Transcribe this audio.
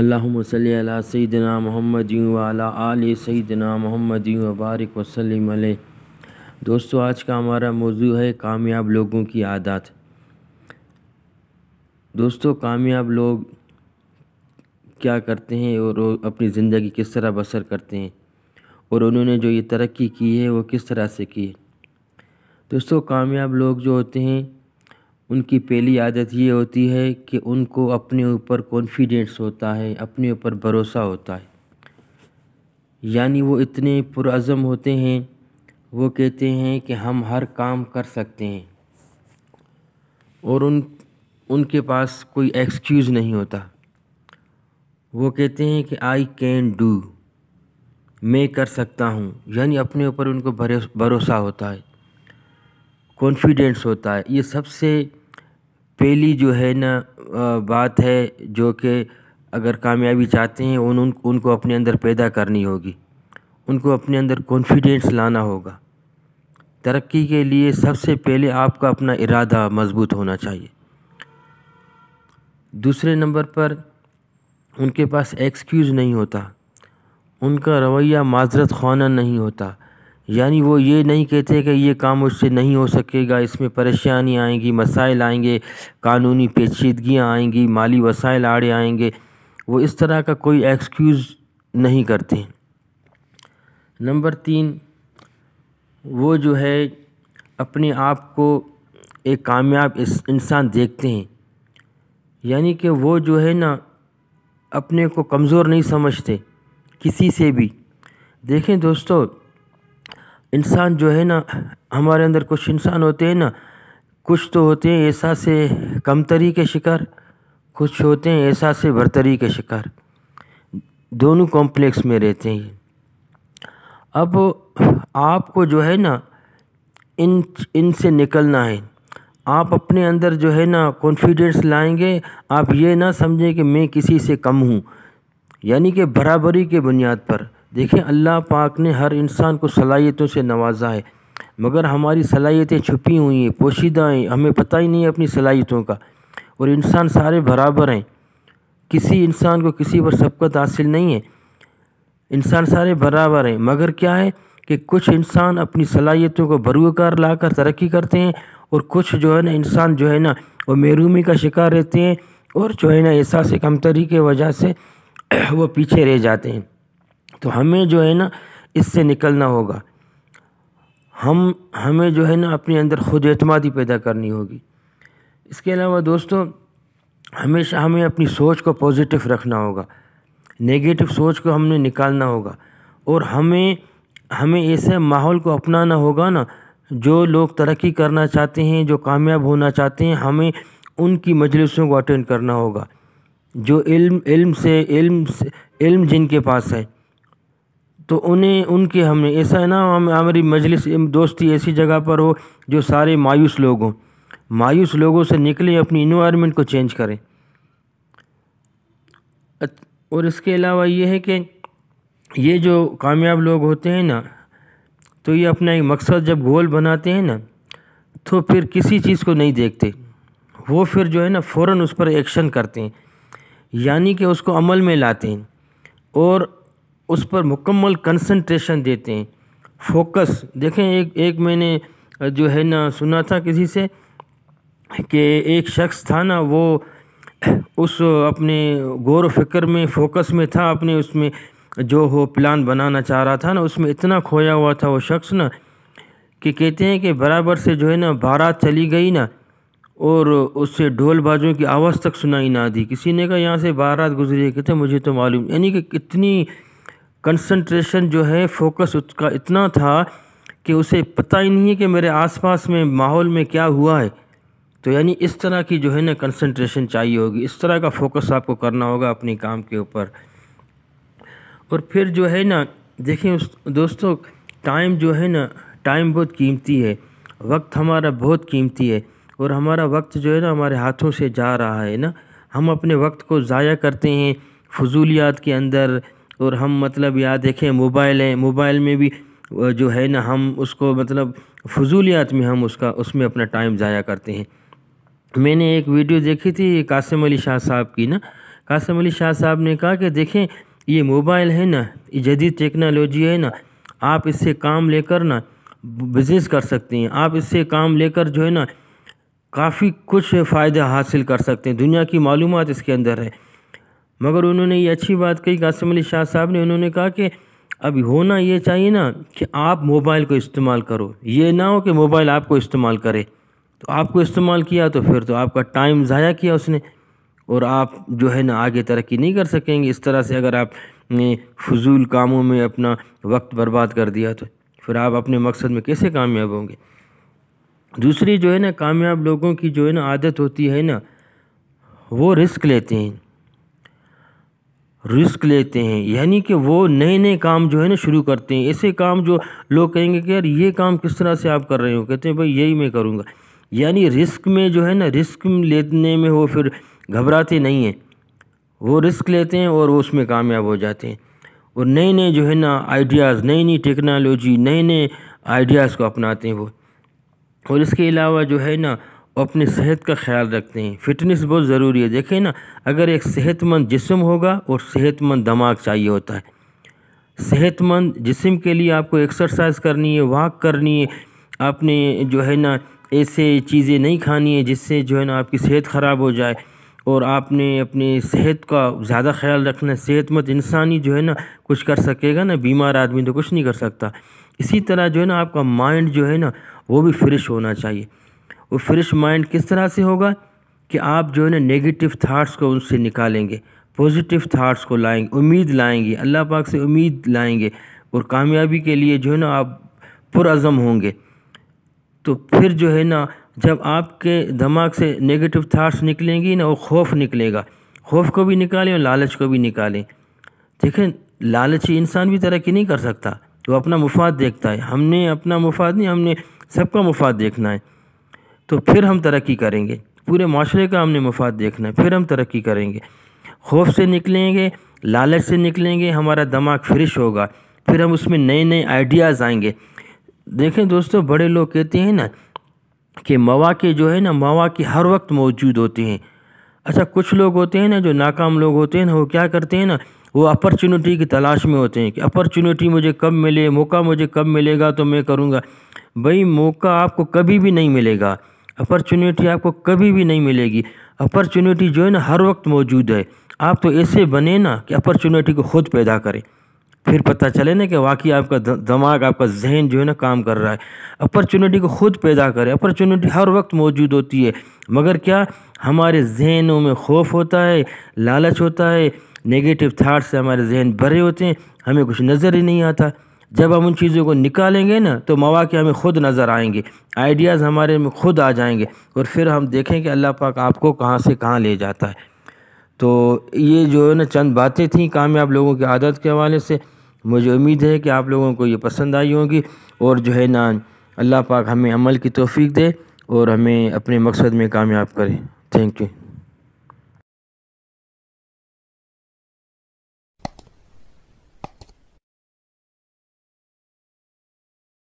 अल्लाम सैदना मोहम्मद वाला आल सैदना मोहम्मद वबारक वसलम दोस्तों आज का हमारा मौजू है कामयाब लोगों की आदत दोस्तों कामयाब लोग क्या करते हैं और अपनी ज़िंदगी किस तरह बसर करते हैं और उन्होंने जो ये तरक्की की है वो किस तरह से की दोस्तों कामयाब लोग जो होते हैं उनकी पहली आदत ये होती है कि उनको अपने ऊपर कॉन्फिडेंस होता है अपने ऊपर भरोसा होता है यानी वो इतने पुरज़म होते हैं वो कहते हैं कि हम हर काम कर सकते हैं और उन उनके पास कोई एक्सक्यूज़ नहीं होता वो कहते हैं कि आई कैन डू मैं कर सकता हूँ यानी अपने ऊपर उनको भरोसा होता है कॉन्फिडेंस होता है ये सबसे पहली जो है ना बात है जो कि अगर कामयाबी चाहते हैं उन उनको अपने अंदर पैदा करनी होगी उनको अपने अंदर कॉन्फिडेंस लाना होगा तरक्की के लिए सबसे पहले आपका अपना इरादा मजबूत होना चाहिए दूसरे नंबर पर उनके पास एक्सक्यूज़ नहीं होता उनका रवैया माजरत खाना नहीं होता यानी वो ये नहीं कहते कि ये काम उससे नहीं हो सकेगा इसमें परेशानी आएंगी मसाइल आएंगे कानूनी पेचीदगियाँ आएंगी माली वसाइल आड़े आएंगे वो इस तरह का कोई एक्सक्यूज़ नहीं करते नंबर तीन वो जो है अपने आप को एक कामयाब इंसान देखते हैं यानी कि वो जो है ना अपने को कमज़ोर नहीं समझते किसी से भी देखें दोस्तों इंसान जो है ना हमारे अंदर कुछ इंसान होते हैं ना कुछ तो होते हैं ऐसा से कमतरी के शिकार कुछ होते हैं ऐसा से बरतरी के शिकार दोनों कॉम्प्लेक्स में रहते हैं अब आपको जो है ना इन इनसे निकलना है आप अपने अंदर जो है ना कॉन्फिडेंस लाएंगे आप ये ना समझें कि मैं किसी से कम हूँ यानी कि बराबरी के बुनियाद पर देखें अल्लाह पाक ने हर इंसान को सलाहियतों से नवाजा है मगर हमारी सलाहियतें छुपी हुई हैं पोशीदा हैं हमें पता ही नहीं है अपनी सलाहियतों का और इंसान सारे बराबर हैं किसी इंसान को किसी पर सबकत हासिल नहीं है इंसान सारे बराबर हैं मगर क्या है कि कुछ इंसान अपनी सलाहियतों को बरूकार ला कर तरक्की करते हैं और कुछ जो है ना इंसान जो है ना वो महरूमी का शिकार रहते हैं और जो है ना एहसास कमतरी के वजह से वो पीछे रह जाते हैं तो हमें जो है ना इससे निकलना होगा हम हमें जो है ना अपने अंदर खुद एतमादी पैदा करनी होगी इसके अलावा दोस्तों हमेशा हमें अपनी सोच को पॉजिटिव रखना होगा नेगेटिव सोच को हमने निकालना होगा और हमें हमें ऐसे माहौल को अपनाना होगा ना जो लोग तरक्की करना चाहते हैं जो कामयाब होना चाहते हैं हमें उनकी मजलिसों को अटेंड करना होगा जो इल्म इल्म से इल्म से इल्म जिनके पास है तो उन्हें उनके हमने ऐसा है ना हम हमारी मजलिस दोस्ती ऐसी जगह पर हो जो सारे मायूस लोग हों मायूस लोगों से निकलें अपनी इन्वायरमेंट को चेंज करें और इसके अलावा ये है कि ये जो कामयाब लोग होते हैं ना तो ये अपना एक मकसद जब गोल बनाते हैं ना तो फिर किसी चीज़ को नहीं देखते वो फिर जो है ना फ़ौर उस पर एक्शन करते हैं यानी कि उसको अमल में लाते हैं और उस पर मुकम्मल कंसंट्रेशन देते हैं फोकस देखें एक एक मैंने जो है ना सुना था किसी से कि एक शख्स था ना वो उस अपने गौर फिक्र में फोकस में था अपने उसमें जो हो प्लान बनाना चाह रहा था ना उसमें इतना खोया हुआ था वो शख्स ना कि कहते हैं कि बराबर से जो है ना बारात चली गई ना और उससे ढोल बाजों की आवाज़ तक सुनाई ना दी किसी ने कहा यहाँ से बारात गुजरी कहते मुझे तो मालूम यानी कि कितनी कंसंट्रेशन जो है फोकस उसका इतना था कि उसे पता ही नहीं है कि मेरे आसपास में माहौल में क्या हुआ है तो यानी इस तरह की जो है ना कंसंट्रेशन चाहिए होगी इस तरह का फोकस आपको करना होगा अपने काम के ऊपर और फिर जो है ना उस दोस्तों टाइम जो है ना टाइम बहुत कीमती है वक्त हमारा बहुत कीमती है और हमारा वक्त जो है ना हमारे हाथों से जा रहा है ना हम अपने वक्त को ज़ाया करते हैं फजूलियात के अंदर और हम मतलब या देखें मोबाइल है मोबाइल में भी जो है ना हम उसको मतलब फजूलियात में हम उसका उसमें अपना टाइम ज़ाया करते हैं मैंने एक वीडियो देखी थी कासिम अली शाह साहब की ना कासिम अली शाह साहब ने कहा कि देखें ये मोबाइल है ना ये जदीद टेक्नोलॉजी है ना आप इससे काम लेकर ना बिज़नेस कर सकते हैं आप इससे काम लेकर जो है ना काफ़ी कुछ फ़ायदा हासिल कर सकते हैं दुनिया की मालूम इसके अंदर है मगर उन्होंने ये अच्छी बात कही कासिम अली शाह साहब ने उन्होंने कहा कि अब होना ये चाहिए ना कि आप मोबाइल को इस्तेमाल करो ये ना हो कि मोबाइल आपको इस्तेमाल करे तो आपको इस्तेमाल किया तो फिर तो आपका टाइम ज़ाया किया उसने और आप जो है ना आगे तरक्की नहीं कर सकेंगे इस तरह से अगर आपने फजूल कामों में अपना वक्त बर्बाद कर दिया तो फिर आप अपने मकसद में कैसे कामयाब होंगे दूसरी जो है ना कामयाब लोगों की जो है ना आदत होती है ना वो रिस्क लेते हैं रिस्क लेते हैं यानी कि वो नए नए काम जो है ना शुरू करते हैं ऐसे काम जो लोग कहेंगे कि यार ये काम किस तरह से आप कर रहे हो कहते हैं भाई यही मैं करूँगा यानी रिस्क में जो है ना रिस्क लेने में वो फिर घबराते नहीं हैं वो रिस्क लेते हैं और वो उसमें कामयाब हो जाते हैं और नए नए जो है ना आइडियाज़ नई नई टेक्नोलॉजी नए नए आइडियाज़ को अपनाते हैं वो और इसके अलावा जो है ना और अपनी सेहत का ख्याल रखते हैं फ़िटनेस बहुत ज़रूरी है देखें ना अगर एक सेहतमंद जिसम होगा और सेहतमंद दिमाग चाहिए होता है सेहतमंद जिसम के लिए आपको एक्सरसाइज करनी है वॉक करनी है आपने जो है ना ऐसे चीज़ें नहीं खानी है जिससे जो है ना आपकी सेहत ख़राब हो जाए और आपने अपने सेहत का ज़्यादा ख्याल रखना सेहतमंद इंसान ही जो है ना कुछ कर सकेगा ना बीमार आदमी तो कुछ नहीं कर सकता इसी तरह जो है ना आपका माइंड जो है ना वो भी फ्रेश होना चाहिए वो फ्रेश माइंड किस तरह से होगा कि आप जो है ना नेगेटिव थाट्स को उनसे निकालेंगे पॉजिटिव थाट्स को लाएंगे उम्मीद लाएंगे अल्लाह पाक से उम्मीद लाएंगे और कामयाबी के लिए जो है ना आप पुरज़म होंगे तो फिर जो है ना जब आपके दिमाग से नेगेटिव थाट्स निकलेंगी ना वो खौफ निकलेगा खौफ को भी निकालें और लालच को भी निकालें देखें लालची इंसान भी तरक्की नहीं कर सकता वो अपना मुफाद देखता है हमने अपना मुफाद नहीं हमने सबका मुफाद देखना है तो फिर हम तरक्की करेंगे पूरे माशरे का हमने मफाद देखना है फिर हम तरक्की करेंगे खौफ से निकलेंगे लालच से निकलेंगे हमारा दिमाग फ्रेश होगा फिर हम उसमें नए नए आइडियाज़ आएंगे देखें दोस्तों बड़े लोग कहते हैं ना कि मौाक़े जो है ना मौाक़े हर वक्त मौजूद होते हैं अच्छा कुछ लोग होते हैं ना जो नाकाम लोग होते हैं ना वो क्या करते हैं ना वो अपॉर्चुनिटी की तलाश में होते हैं कि अपॉर्चुनिटी मुझे कब मिले मौका मुझे कब मिलेगा तो मैं करूँगा भाई मौका आपको कभी भी नहीं मिलेगा अपॉर्चुनिटी आपको कभी भी नहीं मिलेगी अपॉर्चुनिटी जो है ना हर वक्त मौजूद है आप तो ऐसे बने ना कि अपॉर्चुनिटी को खुद पैदा करें फिर पता चले ना कि वाकई आपका दिमाग आपका जहन जो है ना काम कर रहा है अपॉर्चुनिटी को खुद पैदा करें अपॉर्चुनिटी हर वक्त मौजूद होती है मगर क्या हमारे जहनों में खौफ होता है लालच होता है नेगेटिव थाट्स से हमारे जहन भरे होते हैं हमें कुछ नज़र ही नहीं आता जब हम उन चीज़ों को निकालेंगे ना तो मौाक़े हमें ख़ुद नज़र आएंगे आइडियाज़ हमारे में ख़ुद आ जाएंगे और फिर हम देखें कि अल्लाह पाक आपको कहाँ से कहाँ ले जाता है तो ये जो है ना चंद बातें थी कामयाब लोगों की आदत के हवाले से मुझे उम्मीद है कि आप लोगों को ये पसंद आई होगी और जो है ना अल्लाह पाक हमें अमल की तोफ़ी दे और हमें अपने मकसद में कामयाब करें थैंक यू